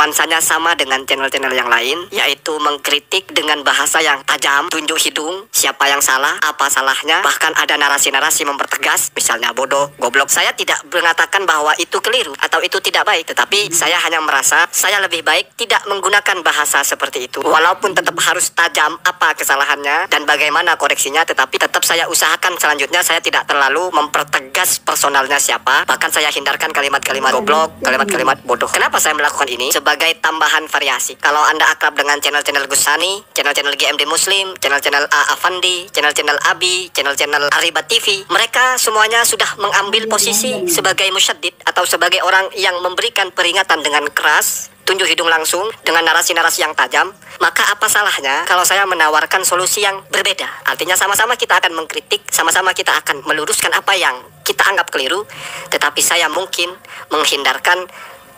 nuansanya sama dengan channel-channel yang lain, yaitu mengkritik dengan bahasa yang tajam, tunjuk hidung, siapa yang salah, apa salahnya, bahkan ada narasi-narasi mempertegas, misalnya bodoh, goblok. Saya tidak mengatakan bahwa itu keliru atau itu tidak baik, tetapi saya hanya merasa saya lebih baik tidak menggunakan bahasa seperti itu. Walaupun tetap harus tajam apa kesalahannya dan bagaimana koreksinya, tetapi tetap saya usahakan selanjutnya saya tidak terlalu mempertegas personalnya siapa, bahkan saya hindarkan kalimat-kalimat goblok, kalimat-kalimat bodoh. Kenapa saya melakukan ini? Sebab sebagai tambahan variasi. Kalau Anda akrab dengan channel-channel Gusani, channel-channel GMD Muslim, channel-channel A. Afandi, channel-channel Abi, channel-channel Ariba TV, mereka semuanya sudah mengambil posisi sebagai musyaddid atau sebagai orang yang memberikan peringatan dengan keras tunjuk hidung langsung dengan narasi-narasi yang tajam, maka apa salahnya kalau saya menawarkan solusi yang berbeda? Artinya sama-sama kita akan mengkritik, sama-sama kita akan meluruskan apa yang kita anggap keliru, tetapi saya mungkin menghindarkan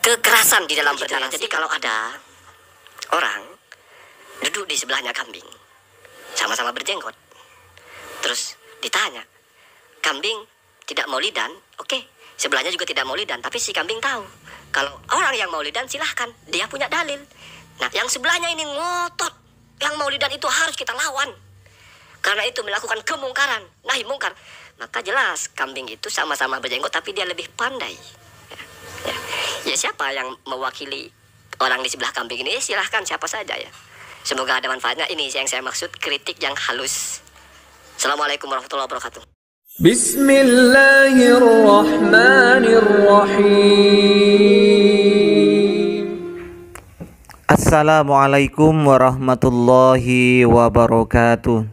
kekerasan di dalam perjalanan. Jadi kalau ada orang duduk di sebelahnya kambing, sama-sama berjenggot, terus ditanya, kambing tidak mau lidan, oke, okay. sebelahnya juga tidak mau lidan, tapi si kambing tahu kalau orang yang mau lidan silahkan, dia punya dalil. Nah, yang sebelahnya ini ngotot, yang mau lidan itu harus kita lawan. Karena itu melakukan kemungkaran, nahi mungkar. Maka jelas kambing itu sama-sama berjenggot tapi dia lebih pandai ya siapa yang mewakili orang di sebelah kambing ini ya, silahkan siapa saja ya semoga ada manfaatnya ini yang saya maksud kritik yang halus Assalamualaikum warahmatullahi wabarakatuh Bismillahirrahmanirrahim Assalamualaikum warahmatullahi wabarakatuh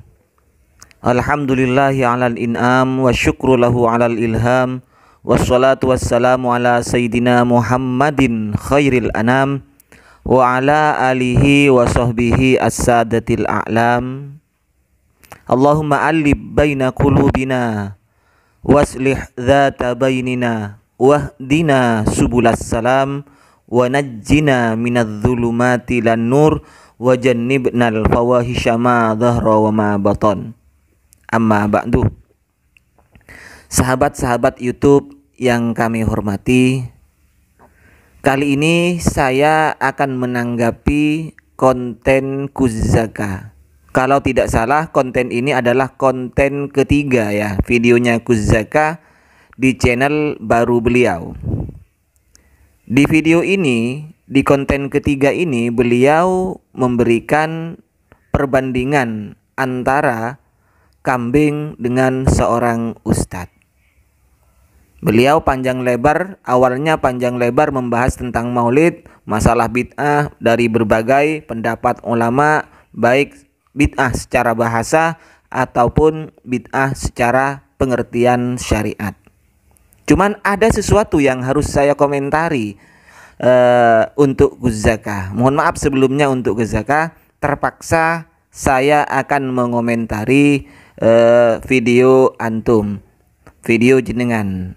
Alhamdulillahi alal in'am wa syukru lahu alal ilham Wassalatu wassalamu ala sayyidina Muhammadin khairil anam Wa ala alihi wa sahbihi as-sadatil a'lam Allahumma alib baina kulubina Waslih dhata bainina Wahdina subulas salam Wa najjina minadh-dhulumati lan nur Wa jannibnal fawahisha ma dhahra wa ma baton Amma ba'du Sahabat-sahabat YouTube yang kami hormati, kali ini saya akan menanggapi konten Kuzaka. Kalau tidak salah, konten ini adalah konten ketiga ya, videonya Kuzaka di channel baru beliau. Di video ini, di konten ketiga ini beliau memberikan perbandingan antara kambing dengan seorang ustadz. Beliau panjang lebar, awalnya panjang lebar membahas tentang maulid, masalah bid'ah dari berbagai pendapat ulama, baik bid'ah secara bahasa ataupun bid'ah secara pengertian syariat. Cuman ada sesuatu yang harus saya komentari uh, untuk Guzaka. Mohon maaf sebelumnya untuk Guzaka, terpaksa saya akan mengomentari uh, video antum, video jenengan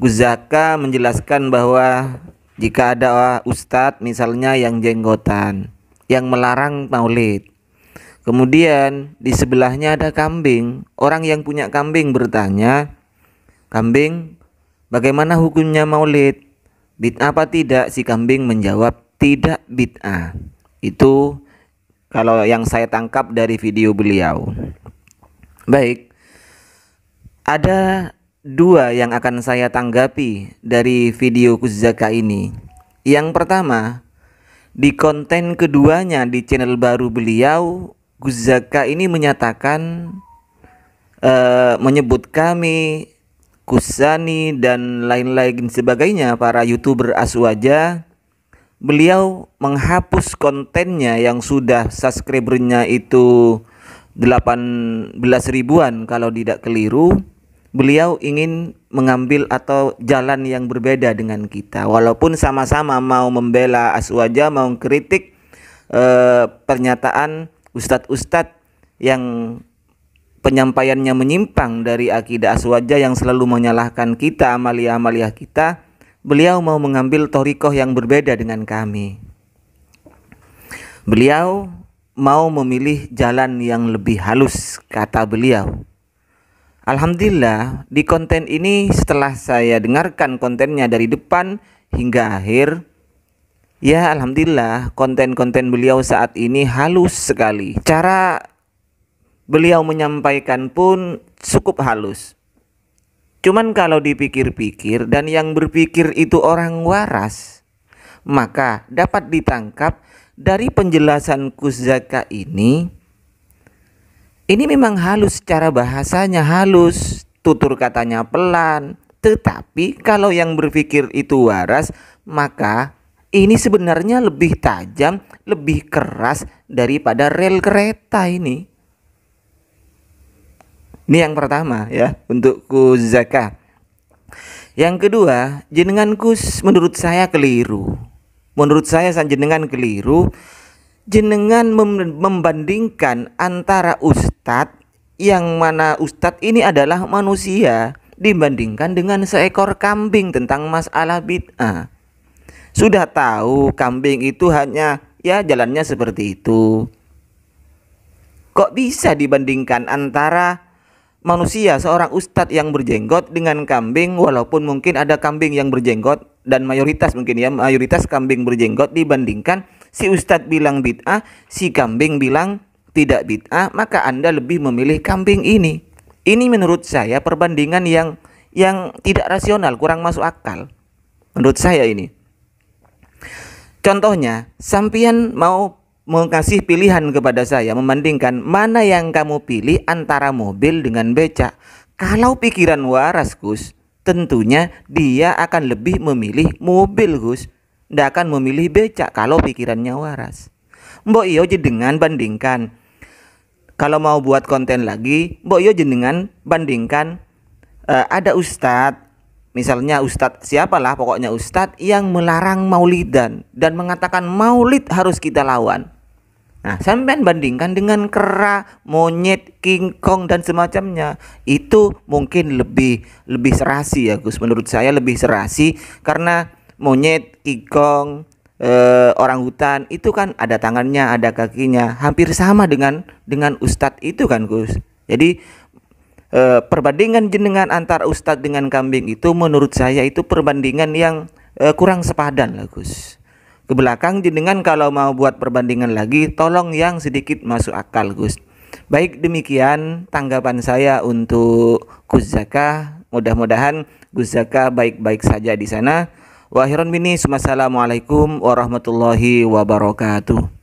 Guzaka menjelaskan bahwa jika ada ah, ustadz misalnya yang jenggotan yang melarang maulid. Kemudian di sebelahnya ada kambing. Orang yang punya kambing bertanya, "Kambing, bagaimana hukumnya maulid? Bid'ah apa tidak?" Si kambing menjawab, "Tidak bid'ah." Itu kalau yang saya tangkap dari video beliau. Baik. Ada dua yang akan saya tanggapi dari video Kuzaka ini. Yang pertama, di konten keduanya di channel baru beliau, Kuzaka ini menyatakan uh, menyebut kami Kusani dan lain-lain sebagainya para youtuber aswaja beliau menghapus kontennya yang sudah subscribernya itu 18 ribuan kalau tidak keliru beliau ingin mengambil atau jalan yang berbeda dengan kita walaupun sama-sama mau membela Aswaja mau kritik eh, pernyataan ustadz-ustadz yang penyampaiannya menyimpang dari akidah Aswaja yang selalu menyalahkan kita amalia-amalia kita beliau mau mengambil torikoh yang berbeda dengan kami beliau mau memilih jalan yang lebih halus kata beliau Alhamdulillah di konten ini setelah saya dengarkan kontennya dari depan hingga akhir Ya Alhamdulillah konten-konten beliau saat ini halus sekali Cara beliau menyampaikan pun cukup halus Cuman kalau dipikir-pikir dan yang berpikir itu orang waras Maka dapat ditangkap dari penjelasan Kuzaka ini ini memang halus secara bahasanya halus, tutur katanya pelan, tetapi kalau yang berpikir itu waras, maka ini sebenarnya lebih tajam, lebih keras daripada rel kereta ini. Ini yang pertama ya untuk kuzaka. Yang kedua, jenengan kus menurut saya keliru. Menurut saya jenengan keliru jenengan membandingkan antara ustadz yang mana ustadz ini adalah manusia dibandingkan dengan seekor kambing tentang masalah bid'ah. Sudah tahu kambing itu hanya ya jalannya seperti itu. Kok bisa dibandingkan antara manusia seorang ustadz yang berjenggot dengan kambing walaupun mungkin ada kambing yang berjenggot dan mayoritas mungkin ya mayoritas kambing berjenggot dibandingkan si ustadz bilang bid'ah, si kambing bilang tidak bid'ah, maka Anda lebih memilih kambing ini. Ini menurut saya perbandingan yang yang tidak rasional, kurang masuk akal. Menurut saya ini. Contohnya, sampian mau mengasih pilihan kepada saya membandingkan mana yang kamu pilih antara mobil dengan becak. Kalau pikiran waras, Gus, tentunya dia akan lebih memilih mobil, Gus ndak akan memilih becak kalau pikirannya waras. Mbok iyo jenengan bandingkan. Kalau mau buat konten lagi, mbok iyo jenengan bandingkan uh, ada ustad Misalnya ustadz siapalah pokoknya ustad yang melarang maulidan dan mengatakan maulid harus kita lawan. Nah, sampean bandingkan dengan kera, monyet, kingkong dan semacamnya, itu mungkin lebih lebih serasi ya Gus. Menurut saya lebih serasi karena monyet, kikong, eh, orang hutan itu kan ada tangannya, ada kakinya, hampir sama dengan dengan ustadz itu kan Gus. Jadi eh, perbandingan jenengan antar ustadz dengan kambing itu menurut saya itu perbandingan yang eh, kurang sepadan lah Gus. Ke belakang jenengan kalau mau buat perbandingan lagi tolong yang sedikit masuk akal Gus. Baik demikian tanggapan saya untuk Gus Zaka. Mudah-mudahan Gus Zaka baik-baik saja di sana Wa mini, minis. Wassalamualaikum warahmatullahi wabarakatuh.